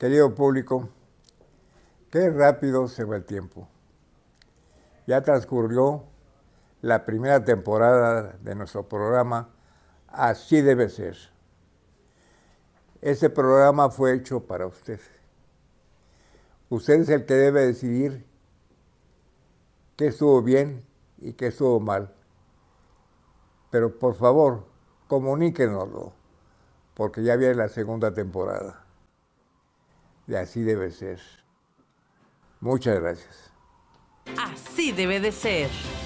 Querido público, qué rápido se va el tiempo. Ya transcurrió la primera temporada de nuestro programa Así debe ser. Ese programa fue hecho para usted. Usted es el que debe decidir qué estuvo bien y qué estuvo mal. Pero por favor, comuníquenoslo, porque ya viene la segunda temporada. Y así debe ser. Muchas gracias. Así debe de ser.